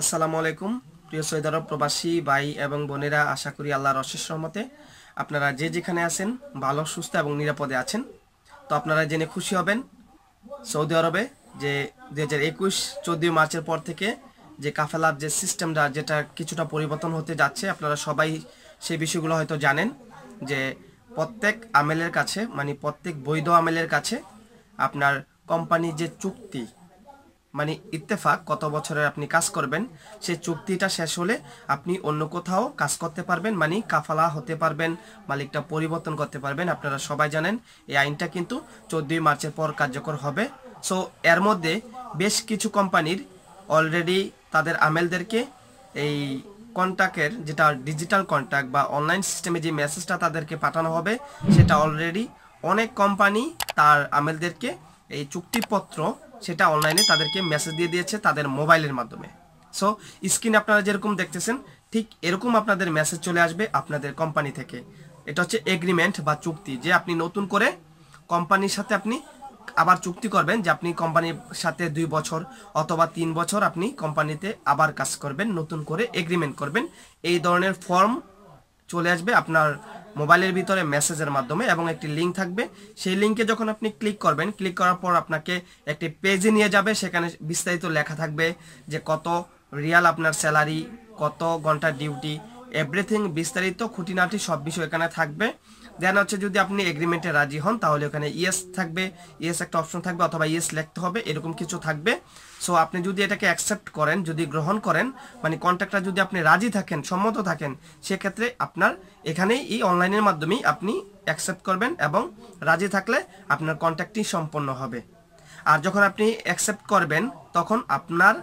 আসসালামু আলাইকুম প্রিয় সৈদার প্রবাসী ভাই এবং বোনেরা আশা করি আল্লাহর অশেষ রহমতে আপনারা যে যেখানে আছেন ভালো সুস্থ এবং নিরাপদে আছেন তো আপনারা জেনে খুশি হবেন সৌদি আরবে যে দু হাজার একুশ চোদ্দই মার্চের পর থেকে যে কাফেলার যে সিস্টেমটা যেটা কিছুটা পরিবর্তন হতে যাচ্ছে আপনারা সবাই সেই বিষয়গুলো হয়তো জানেন যে প্রত্যেক আমেলের কাছে মানে প্রত্যেক বৈধ আমেলের কাছে আপনার কোম্পানির যে চুক্তি মানে ইত্তেফাক কত বছরের আপনি কাজ করবেন সে চুক্তিটা শেষ হলে আপনি অন্য কোথাও কাজ করতে পারবেন মানে কাফালা হতে পারবেন মালিকটা পরিবর্তন করতে পারবেন আপনারা সবাই জানেন এই আইনটা কিন্তু চোদ্দই মার্চের পর কার্যকর হবে সো এর মধ্যে বেশ কিছু কোম্পানির অলরেডি তাদের আমেলদেরকে এই কন্ট্যাক্টের যেটা ডিজিটাল কন্ট্যাক্ট বা অনলাইন সিস্টেমে যে মেসেজটা তাদেরকে পাঠানো হবে সেটা অলরেডি অনেক কোম্পানি তার আমেলদেরকে এই চুক্তিপত্র সেটা অনলাইনে তাদেরকে মেসেজ দিয়ে দিয়েছে তাদের মোবাইলের মাধ্যমে সো স্ক্রিনে আপনারা যেরকম দেখতেছেন ঠিক এরকম আপনাদের মেসেজ চলে আসবে আপনাদের কোম্পানি থেকে এটা হচ্ছে এগ্রিমেন্ট বা চুক্তি যে আপনি নতুন করে কোম্পানির সাথে আপনি আবার চুক্তি করবেন যে আপনি কোম্পানির সাথে দুই বছর অথবা তিন বছর আপনি কোম্পানিতে আবার কাজ করবেন নতুন করে এগ্রিমেন্ট করবেন এই ধরনের ফর্ম চলে আসবে আপনার মোবাইলের ভিতরে মেসেজের মাধ্যমে এবং একটি লিঙ্ক থাকবে সেই লিঙ্কে যখন আপনি ক্লিক করবেন ক্লিক করার পর আপনাকে একটি পেজে নিয়ে যাবে সেখানে বিস্তারিত লেখা থাকবে যে কত রিয়াল আপনার স্যালারি কত ঘন্টা ডিউটি এভরিথিং বিস্তারিত খুঁটিনাটি সব বিষয় এখানে থাকবে দেন হচ্ছে যদি আপনি এগ্রিমেন্টে রাজি হন তাহলে ওখানে ইয়েস থাকবে ইয়েস একটা অপশন থাকবে অথবা ইয়েস লিখতে হবে এরকম কিছু থাকবে সো আপনি যদি এটাকে অ্যাকসেপ্ট করেন যদি গ্রহণ করেন মানে কন্ট্রাক্টটা যদি আপনি রাজি থাকেন সম্মত থাকেন সেক্ষেত্রে আপনার এখানেই এই অনলাইনের মাধ্যমেই আপনি অ্যাকসেপ্ট করবেন এবং রাজি থাকলে আপনার কন্ট্রাক্টটি সম্পন্ন হবে আর যখন আপনি অ্যাকসেপ্ট করবেন তখন আপনার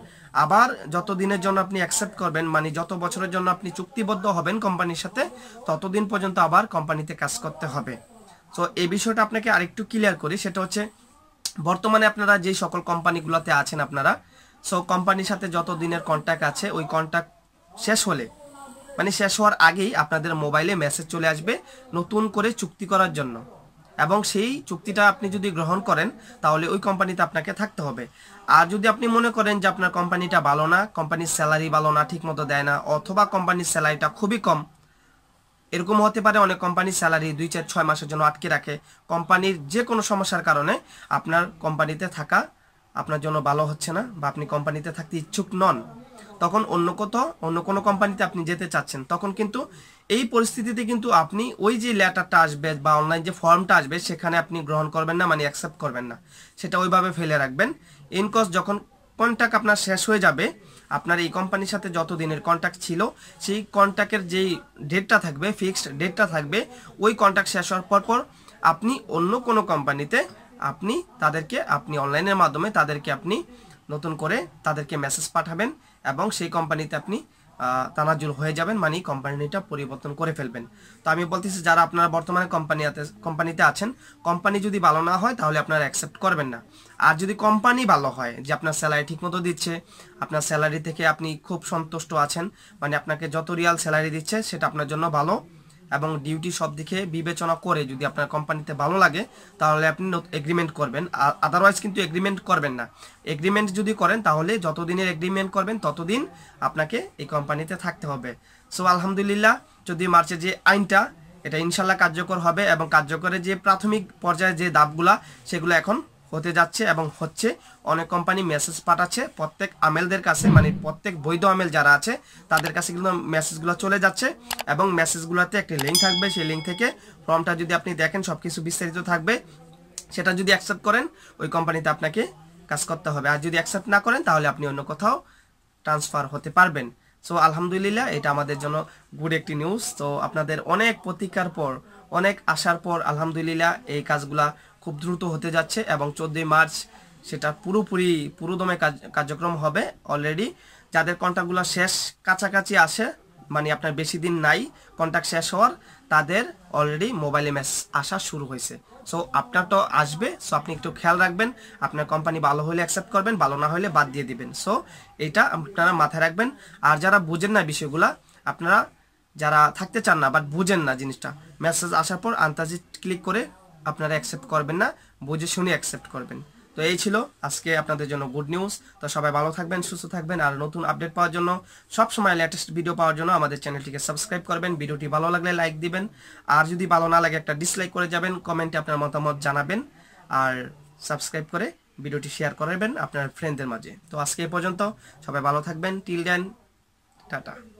আবার যত দিনের জন্য আপনি অ্যাকসেপ্ট করবেন মানে যত বছরের জন্য আপনি চুক্তিবদ্ধ হবেন কোম্পানির সাথে ততদিন পর্যন্ত আবার কোম্পানিতে কাজ করতে হবে তো এই বিষয়টা আপনাকে আরেকটু ক্লিয়ার করি সেটা হচ্ছে বর্তমানে আপনারা যে সকল কোম্পানিগুলোতে আছেন আপনারা সো কোম্পানির সাথে যত দিনের কন্ট্যাক্ট আছে ওই কন্ট্যাক্ট শেষ হলে মানে শেষ হওয়ার আগেই আপনাদের মোবাইলে মেসেজ চলে আসবে নতুন করে চুক্তি করার জন্য এবং সেই চুক্তিটা আপনি যদি গ্রহণ করেন তাহলে ওই কোম্পানিতে আপনাকে থাকতে হবে আর যদি আপনি মনে করেন যে আপনার কোম্পানিটা ভালো না কোম্পানির স্যালারি ভালো না ঠিকমতো দেয় না অথবা কোম্পানির স্যালারিটা খুবই কম এরকম হতে পারে অনেক কোম্পানি স্যালারি দুই চার ছয় মাসের জন্য আটকে রাখে কোম্পানির যে কোনো সমস্যার কারণে আপনার কোম্পানিতে থাকা আপনার জন্য ভালো হচ্ছে না বা আপনি কোম্পানিতে থাকতে ইচ্ছুক নন তখন অন্য কোথাও অন্য কোনো কোম্পানিতে আপনি যেতে চাচ্ছেন তখন কিন্তু এই পরিস্থিতিতে কিন্তু আপনি ওই যে লেটারটা আসবে বা অনলাইন যে ফর্মটা আসবে সেখানে আপনি গ্রহণ করবেন না মানে অ্যাকসেপ্ট করবেন না সেটা ওইভাবে ফেলে রাখবেন ইনকস যখন কন্ট্যাক্ট আপনার শেষ হয়ে যাবে আপনার এই কোম্পানির সাথে যত দিনের কন্ট্যাক্ট ছিল সেই কন্ট্যাক্টের যেই ডেটটা থাকবে ফিক্সড ডেটটা থাকবে ওই কন্ট্যাক্ট শেষ হওয়ার পর পর আপনি অন্য কোনো কোম্পানিতে আপনি তাদেরকে আপনি অনলাইনের মাধ্যমে তাদেরকে আপনি নতুন করে তাদেরকে মেসেজ পাঠাবেন এবং সেই কোম্পানিতে আপনি তানাজুল হয়ে যাবেন মানে কোম্পানিটা পরিবর্তন করে ফেলবেন তো আমি বলতেছি যারা আপনারা বর্তমানে কোম্পানিতে কোম্পানিতে আছেন কোম্পানি যদি ভালো না হয় তাহলে আপনারা অ্যাকসেপ্ট করবেন না আর যদি কোম্পানি ভালো হয় যে আপনার স্যালারি ঠিকমতো দিচ্ছে আপনার স্যালারি থেকে আপনি খুব সন্তুষ্ট আছেন মানে আপনাকে যত রিয়াল স্যালারি দিচ্ছে সেটা আপনার জন্য ভালো এবং ডিউটি সব দিকে বিবেচনা করে যদি আপনার কোম্পানিতে ভালো লাগে তাহলে আপনি এগ্রিমেন্ট করবেন আর আদারওয়াইজ কিন্তু এগ্রিমেন্ট করবেন না এগ্রিমেন্ট যদি করেন তাহলে যতদিনের এগ্রিমেন্ট করবেন ততদিন আপনাকে এই কোম্পানিতে থাকতে হবে সো আলহামদুলিল্লাহ যদি মার্চে যে আইনটা এটা ইনশাল্লাহ কার্যকর হবে এবং কার্যকরের যে প্রাথমিক পর্যায়ে যে দাবগুলা সেগুলো এখন হতে যাচ্ছে এবং হচ্ছে অনেক কোম্পানি মেসেজ পাঠাচ্ছে প্রত্যেক আমেলদের কাছে মানে প্রত্যেক বৈধ আমেল যারা আছে তাদের কাছে কিন্তু মেসেজগুলো চলে যাচ্ছে এবং মেসেজগুলোতে একটি লিঙ্ক থাকবে সেই লিঙ্ক থেকে ফর্মটা যদি আপনি দেখেন সব কিছু বিস্তারিত থাকবে সেটা যদি অ্যাকসেপ্ট করেন ওই কোম্পানিতে আপনাকে কাজ করতে হবে আর যদি অ্যাকসেপ্ট না করেন তাহলে আপনি অন্য কোথাও ট্রান্সফার হতে পারবেন সো আলহামদুলিল্লাহ এটা আমাদের জন্য গুড একটি নিউজ তো আপনাদের অনেক প্রতিকার পর অনেক আসার পর আলহামদুলিল্লাহ এই কাজগুলা খুব দ্রুত হতে যাচ্ছে এবং চোদ্দই মার্চ সেটা পুরোপুরি পুরোদমে কার্যক্রম হবে অলরেডি যাদের কন্ট্যাক্টগুলো শেষ কাছাকাছি আসে মানে আপনার বেশি দিন নাই কন্ট্যাক্ট শেষ হওয়ার তাদের অলরেডি মোবাইলে ম্যাচ আসা শুরু হয়েছে সো আপনার তো আসবে সো আপনি একটু খেয়াল রাখবেন আপনার কোম্পানি ভালো হলে অ্যাকসেপ্ট করবেন ভালো না হলে বাদ দিয়ে দিবেন সো এটা আপনারা মাথায় রাখবেন আর যারা বুঝেন না বিষয়গুলা আপনারা যারা থাকতে চান না বাট বুঝেন না জিনিসটা মেসেজ আসার পর আন্তাজি ক্লিক করে আপনারা অ্যাকসেপ্ট করবেন না বুঝে শুনে অ্যাকসেপ্ট করবেন তো এই ছিল আজকে আপনাদের জন্য গুড নিউজ তো সবাই ভালো থাকবেন সুস্থ থাকবেন আর নতুন আপডেট পাওয়ার জন্য সব সময় লেটেস্ট ভিডিও পাওয়ার জন্য আমাদের চ্যানেলটিকে সাবস্ক্রাইব করবেন ভিডিওটি ভালো লাগলে লাইক দিবেন আর যদি ভালো না লাগে একটা ডিসলাইক করে যাবেন কমেন্টে আপনার মতামত জানাবেন আর সাবস্ক্রাইব করে ভিডিওটি শেয়ার করবেন আপনার ফ্রেন্ডদের মাঝে তো আজকে এ পর্যন্ত সবাই ভালো থাকবেন টিল দেন টাটা